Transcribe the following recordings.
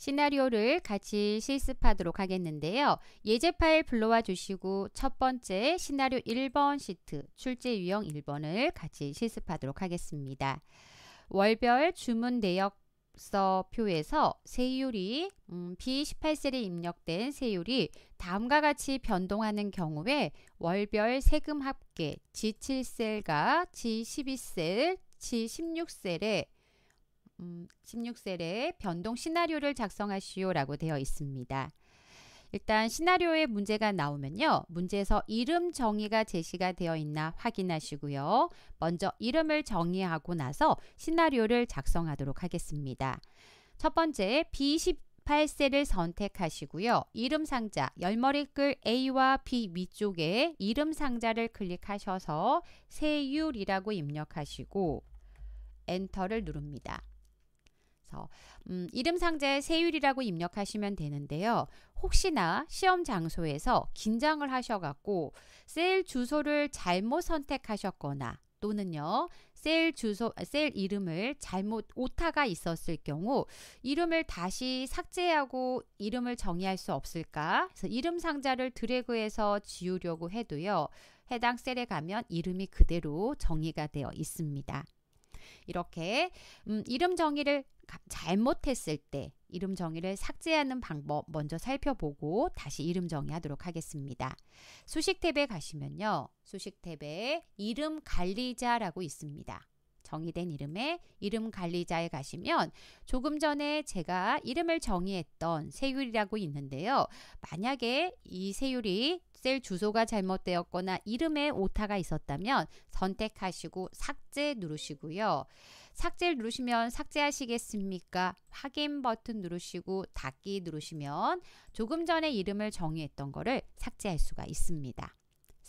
시나리오를 같이 실습하도록 하겠는데요. 예제 파일 불러와 주시고 첫 번째 시나리오 1번 시트 출제 유형 1번을 같이 실습하도록 하겠습니다. 월별 주문 내역서 표에서 세율이 음, B18셀에 입력된 세율이 다음과 같이 변동하는 경우에 월별 세금 합계 G7셀과 G12셀, G16셀에 음, 16셀에 변동 시나리오를 작성하시오라고 되어 있습니다. 일단 시나리오에 문제가 나오면요. 문제에서 이름 정의가 제시가 되어 있나 확인하시고요. 먼저 이름을 정의하고 나서 시나리오를 작성하도록 하겠습니다. 첫 번째 B18셀을 선택하시고요. 이름 상자 열머리 글 A와 B 위쪽에 이름 상자를 클릭하셔서 세율이라고 입력하시고 엔터를 누릅니다. 그래서 음, 이름 상자에 세율이라고 입력하시면 되는데요. 혹시나 시험 장소에서 긴장을 하셔갖고 셀 주소를 잘못 선택하셨거나 또는요 셀 주소 아, 셀 이름을 잘못 오타가 있었을 경우 이름을 다시 삭제하고 이름을 정의할 수 없을까 그래서 이름 상자를 드래그해서 지우려고 해도요 해당 셀에 가면 이름이 그대로 정의가 되어 있습니다. 이렇게 음, 이름 정의를 잘못했을 때 이름 정의를 삭제하는 방법 먼저 살펴보고 다시 이름 정의하도록 하겠습니다. 수식 탭에 가시면요. 수식 탭에 이름 관리자라고 있습니다. 정의된 이름에 이름 관리자에 가시면 조금 전에 제가 이름을 정의했던 세율이라고 있는데요. 만약에 이 세율이 셀 주소가 잘못되었거나 이름에 오타가 있었다면 선택하시고 삭제 누르시고요. 삭제를 누르시면 삭제하시겠습니까? 확인 버튼 누르시고 닫기 누르시면 조금 전에 이름을 정의했던 거를 삭제할 수가 있습니다.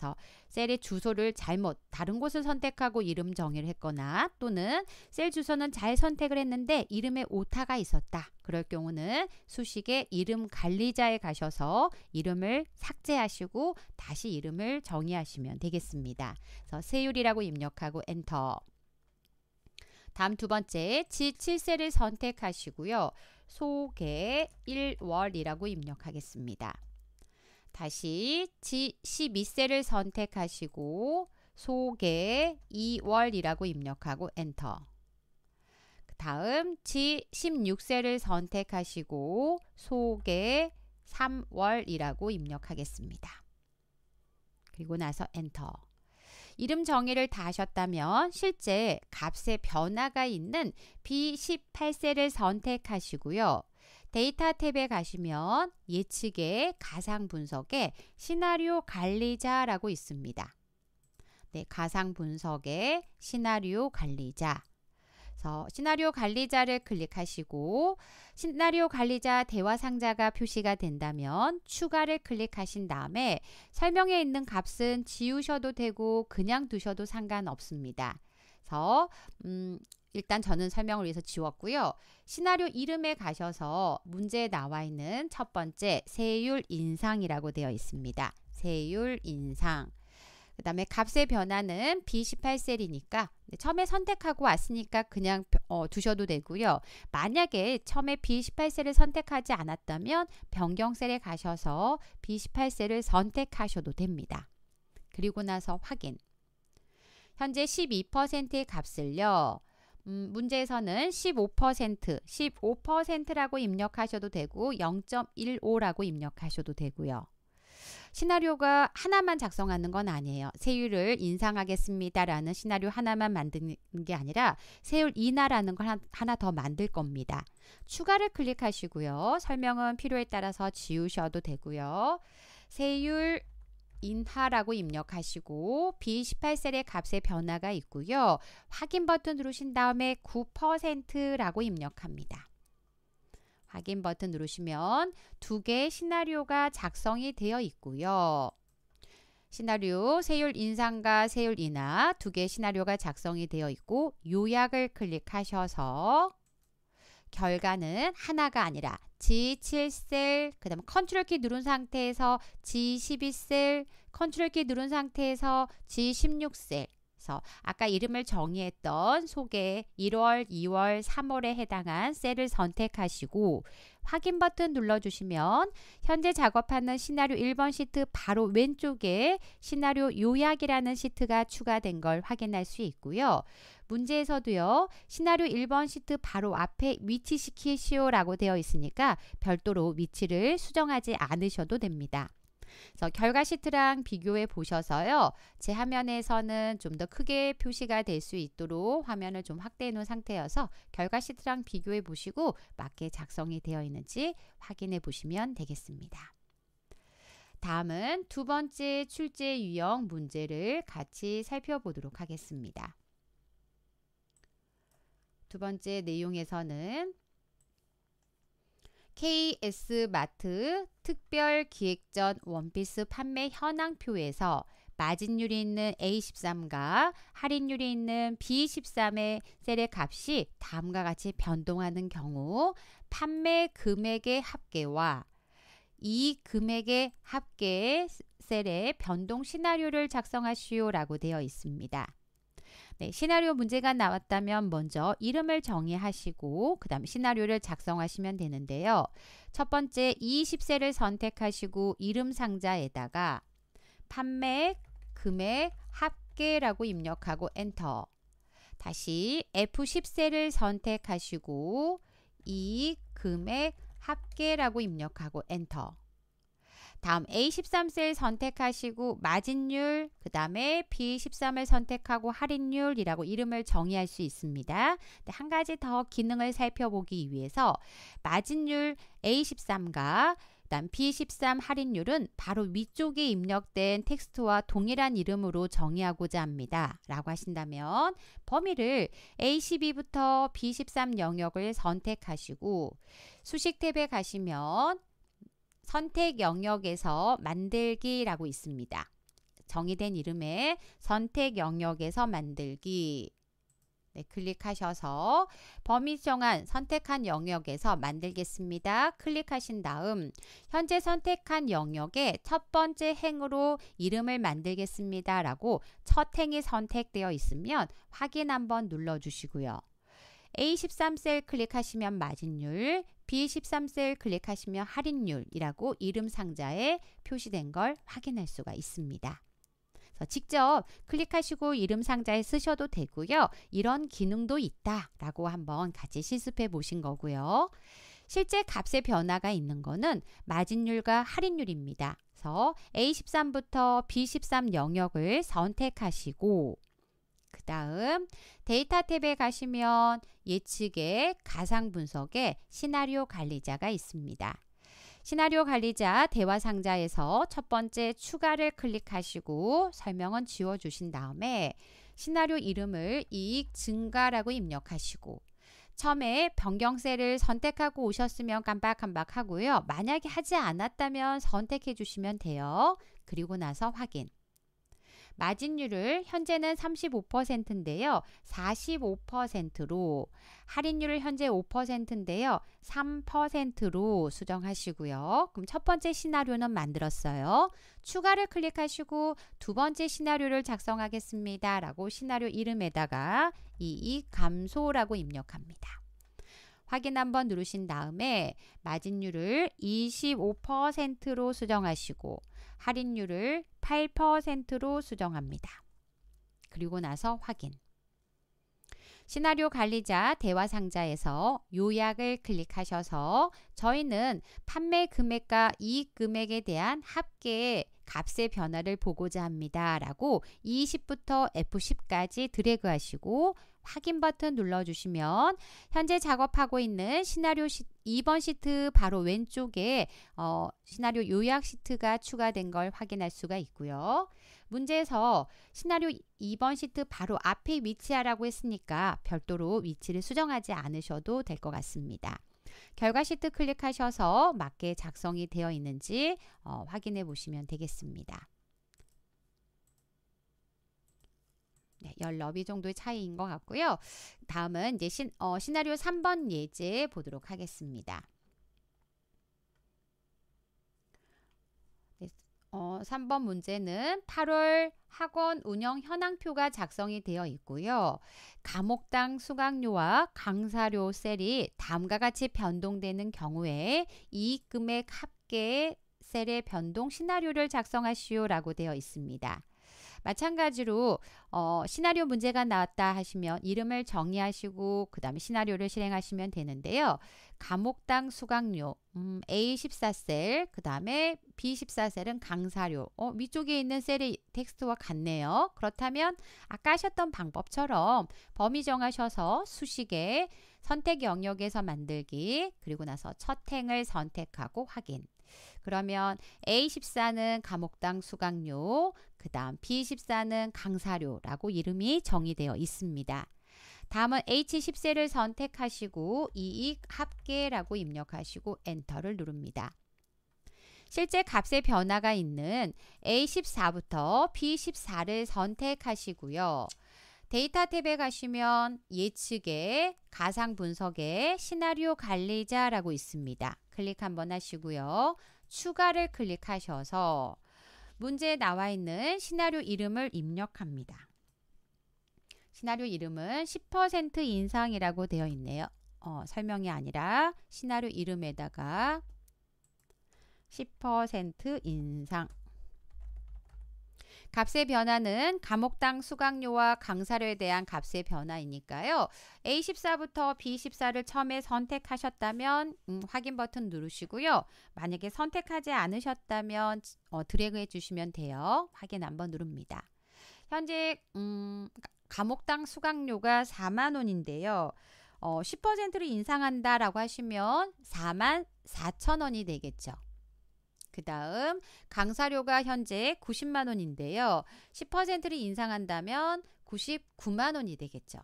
그서 셀의 주소를 잘못 다른 곳을 선택하고 이름 정의를 했거나 또는 셀 주소는 잘 선택을 했는데 이름에 오타가 있었다. 그럴 경우는 수식의 이름 관리자에 가셔서 이름을 삭제하시고 다시 이름을 정의하시면 되겠습니다. 그래서 세율이라고 입력하고 엔터. 다음 두 번째 지7셀을 선택하시고요. 소개 1월이라고 입력하겠습니다. 다시 12세를 선택하시고 소개 2월이라고 입력하고 엔터. 그 다음 G16세를 선택하시고 소개 3월이라고 입력하겠습니다. 그리고 나서 엔터. 이름 정의를 다 하셨다면 실제 값에 변화가 있는 B18세를 선택하시고요. 데이터 탭에 가시면 예측의 가상 분석에 시나리오 관리자라고 있습니다. 네, 가상 분석의 시나리오 관리자. 그래서 시나리오 관리자를 클릭하시고 시나리오 관리자 대화 상자가 표시가 된다면 추가를 클릭하신 다음에 설명에 있는 값은 지우셔도 되고 그냥 두셔도 상관없습니다. 그래서 음, 일단 저는 설명을 위해서 지웠고요. 시나리오 이름에 가셔서 문제에 나와 있는 첫 번째 세율 인상이라고 되어 있습니다. 세율 인상. 그 다음에 값의 변화는 B18셀이니까 처음에 선택하고 왔으니까 그냥 어, 두셔도 되고요. 만약에 처음에 B18셀을 선택하지 않았다면 변경셀에 가셔서 B18셀을 선택하셔도 됩니다. 그리고 나서 확인. 현재 12%의 값을요. 음, 문제에서는 15% 15%라고 입력하셔도 되고 0.15라고 입력하셔도 되고요. 시나리오가 하나만 작성하는 건 아니에요. 세율을 인상하겠습니다라는 시나리오 하나만 만드는 게 아니라 세율 인하라는 걸 하나 더 만들 겁니다. 추가를 클릭하시고요. 설명은 필요에 따라서 지우셔도 되고요. 세율 인하라고 입력하시고 B18셀의 값의 변화가 있고요. 확인 버튼 누르신 다음에 9%라고 입력합니다. 확인 버튼 누르시면 두 개의 시나리오가 작성이 되어 있고요. 시나리오 세율 인상과 세율 인하 두 개의 시나리오가 작성이 되어 있고 요약을 클릭하셔서 결과는 하나가 아니라 G7셀, 그다음 컨트롤 키 누른 상태에서 G12셀, 컨트롤 키 누른 상태에서 G16셀, 그래서 아까 이름을 정의했던 소개 1월, 2월, 3월에 해당한 셀을 선택하시고 확인 버튼 눌러주시면 현재 작업하는 시나리오 1번 시트 바로 왼쪽에 시나리오 요약이라는 시트가 추가된 걸 확인할 수 있고요. 문제에서도요. 시나리오 1번 시트 바로 앞에 위치시키시오라고 되어 있으니까 별도로 위치를 수정하지 않으셔도 됩니다. 그래서 결과 시트랑 비교해 보셔서요. 제 화면에서는 좀 더 크게 표시가 될 수 있도록 화면을 좀 확대해 놓은 상태여서 결과 시트랑 비교해 보시고 맞게 작성이 되어 있는지 확인해 보시면 되겠습니다. 다음은 두 번째 출제 유형 문제를 같이 살펴보도록 하겠습니다. 두 번째 내용에서는 KS마트 특별 기획전 원피스 판매 현황표에서 마진율이 있는 A13과 할인율이 있는 B13의 셀의 값이 다음과 같이 변동하는 경우 판매 금액의 합계와 이 금액의 합계 셀의 변동 시나리오를 작성하시오라고 되어 있습니다. 네, 시나리오 문제가 나왔다면 먼저 이름을 정의하시고 그 다음 시나리오를 작성하시면 되는데요. 첫 번째 20세를 선택하시고 이름 상자에다가 판매, 금액, 합계라고 입력하고 엔터 다시 F10세를 선택하시고 이 금액, 합계라고 입력하고 엔터 다음 A13셀 선택하시고 마진율, 그 다음에 B13을 선택하고 할인율이라고 이름을 정의할 수 있습니다. 한 가지 더 기능을 살펴보기 위해서 마진율 A13과 다음 B13 할인율은 바로 위쪽에 입력된 텍스트와 동일한 이름으로 정의하고자 합니다. 라고 하신다면 범위를 A12부터 B13 영역을 선택하시고 수식 탭에 가시면 선택 영역에서 만들기라고 있습니다. 정의된 이름에 선택 영역에서 만들기 네, 클릭하셔서 범위 정한 선택한 영역에서 만들겠습니다. 클릭하신 다음 현재 선택한 영역의 첫 번째 행으로 이름을 만들겠습니다. 라고 첫 행이 선택되어 있으면 확인 한번 눌러주시고요. A13셀 클릭하시면 마진율, B13셀 클릭하시면 할인율이라고 이름 상자에 표시된 걸 확인할 수가 있습니다. 직접 클릭하시고 이름 상자에 쓰셔도 되고요. 이런 기능도 있다라고 한번 같이 실습해 보신 거고요. 실제 값의 변화가 있는 거는 마진율과 할인율입니다. 그래서 A13부터 B13 영역을 선택하시고 그 다음 데이터 탭에 가시면 예측의 가상 분석에 시나리오 관리자가 있습니다. 시나리오 관리자 대화 상자에서 첫 번째 추가를 클릭하시고 설명은 지워주신 다음에 시나리오 이름을 이익 증가라고 입력하시고 처음에 변경세를 선택하고 오셨으면 깜빡깜빡 하고요. 만약에 하지 않았다면 선택해 주시면 돼요. 그리고 나서 확인. 마진율을 현재는 35%인데요. 45%로 할인율을 현재 5%인데요. 3%로 수정하시고요. 그럼 첫 번째 시나리오는 만들었어요. 추가를 클릭하시고 두 번째 시나리오를 작성하겠습니다. 라고 시나리오 이름에다가 이익 감소라고 입력합니다. 확인 한번 누르신 다음에 마진율을 25%로 수정하시고 할인율을 8%로 수정합니다. 그리고 나서 확인. 시나리오 관리자 대화 상자에서 요약을 클릭하셔서 저희는 판매 금액과 이익 금액에 대한 합계 값의 변화를 보고자 합니다. 라고 E10부터 F10까지 드래그 하시고 확인 버튼 눌러주시면 현재 작업하고 있는 시나리오 시, 2번 시트 바로 왼쪽에 어, 시나리오 요약 시트가 추가된 걸 확인할 수가 있고요. 문제에서 시나리오 2번 시트 바로 앞에 위치하라고 했으니까 별도로 위치를 수정하지 않으셔도 될 것 같습니다. 결과 시트 클릭하셔서 맞게 작성이 되어 있는지 어, 확인해 보시면 되겠습니다. 네, 14비 정도의 차이인 것 같고요. 다음은 이제 신, 어, 시나리오 3번 예제 보도록 하겠습니다. 어, 3번 문제는 8월 학원 운영 현황표가 작성이 되어 있고요. 과목당 수강료와 강사료 셀이 다음과 같이 변동되는 경우에 이익 금액 합계 셀의 변동 시나리오를 작성하시오라고 되어 있습니다. 마찬가지로 어, 시나리오 문제가 나왔다 하시면 이름을 정의하시고 그 다음에 시나리오를 실행하시면 되는데요. 감옥당 수강료 음, A14셀 그 다음에 B14셀은 강사료 어, 위쪽에 있는 셀의 텍스트와 같네요. 그렇다면 아까 하셨던 방법처럼 범위 정하셔서 수식에 선택 영역에서 만들기 그리고 나서 첫 행을 선택하고 확인 그러면 A14는 감옥당 수강료, 그 다음 B14는 강사료라고 이름이 정의되어 있습니다. 다음은 H10세를 선택하시고 이익 합계라고 입력하시고 엔터를 누릅니다. 실제 값의 변화가 있는 A14부터 B14를 선택하시고요. 데이터 탭에 가시면 예측의 가상 분석의 시나리오 관리자라고 있습니다. 클릭 한번 하시고요. 추가를 클릭하셔서 문제에 나와 있는 시나리오 이름을 입력합니다. 시나리오 이름은 10% 인상이라고 되어 있네요. 어, 설명이 아니라 시나리오 이름에다가 10% 인상 값의 변화는 감옥당 수강료와 강사료에 대한 값의 변화이니까요. A14부터 B14를 처음에 선택하셨다면 음, 확인 버튼 누르시고요. 만약에 선택하지 않으셨다면 어, 드래그 해주시면 돼요. 확인 한번 누릅니다. 현재 음, 과목당 수강료가 4만 원인데요. 어, 10%를 인상한다라고 하시면 4만 4천 원이 되겠죠. 그 다음 강사료가 현재 90만 원인데요. 10%를 인상한다면 99만 원이 되겠죠.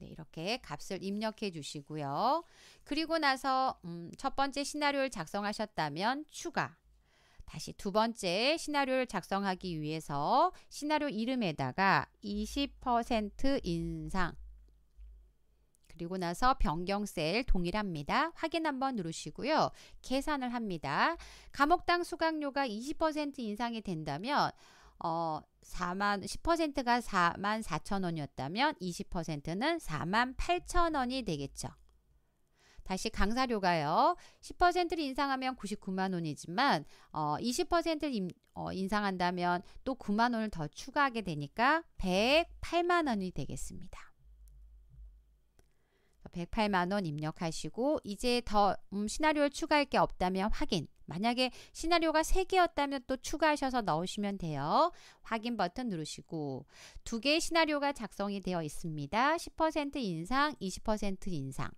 네, 이렇게 값을 입력해 주시고요. 그리고 나서 음, 첫 번째 시나리오를 작성하셨다면 추가 다시 두 번째 시나리오를 작성하기 위해서 시나리오 이름에다가 20% 인상 그리고 나서 변경 셀 동일합니다. 확인 한번 누르시고요. 계산을 합니다. 감옥당 수강료가 20% 인상이 된다면 어 4만 10%가 4만 4천 원이었다면 20%는 4만 8천 원이 되겠죠. 다시 강사료가요. 10%를 인상하면 99만 원이지만 어, 20%를 인, 어, 인상한다면 또 9만 원을 더 추가하게 되니까 108만 원이 되겠습니다. 108만원 입력하시고 이제 더 음, 시나리오를 추가할 게 없다면 확인 만약에 시나리오가 3개였다면 또 추가하셔서 넣으시면 돼요. 확인 버튼 누르시고 두 개의 시나리오가 작성이 되어 있습니다. 10% 인상, 20% 인상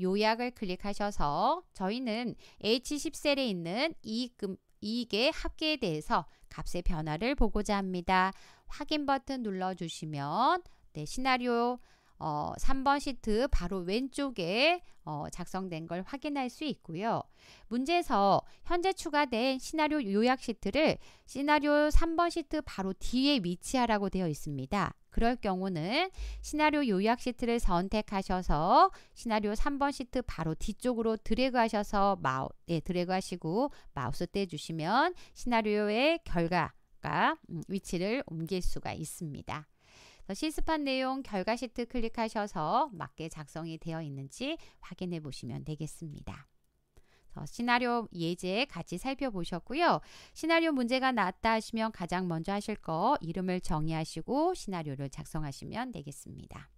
요약을 클릭하셔서 저희는 H10셀에 있는 이익금, 이익의 합계에 대해서 값의 변화를 보고자 합니다. 확인 버튼 눌러주시면 네, 시나리오 어, 3번 시트 바로 왼쪽에 어, 작성된 걸 확인할 수 있고요. 문제에서 현재 추가된 시나리오 요약 시트를 시나리오 3번 시트 바로 뒤에 위치하라고 되어 있습니다. 그럴 경우는 시나리오 요약 시트를 선택하셔서 시나리오 3번 시트 바로 뒤쪽으로 드래그 하셔서 마우, 네, 예, 드래그 하시고 마우스 떼주시면 시나리오의 결과가 음, 위치를 옮길 수가 있습니다. 실습한 내용 결과 시트 클릭하셔서 맞게 작성이 되어 있는지 확인해 보시면 되겠습니다. 어, 시나리오 예제 같이 살펴보셨고요. 시나리오 문제가 나다 하시면 가장 먼저 하실 거 이름을 정의하시고 시나리오를 작성하시면 되겠습니다.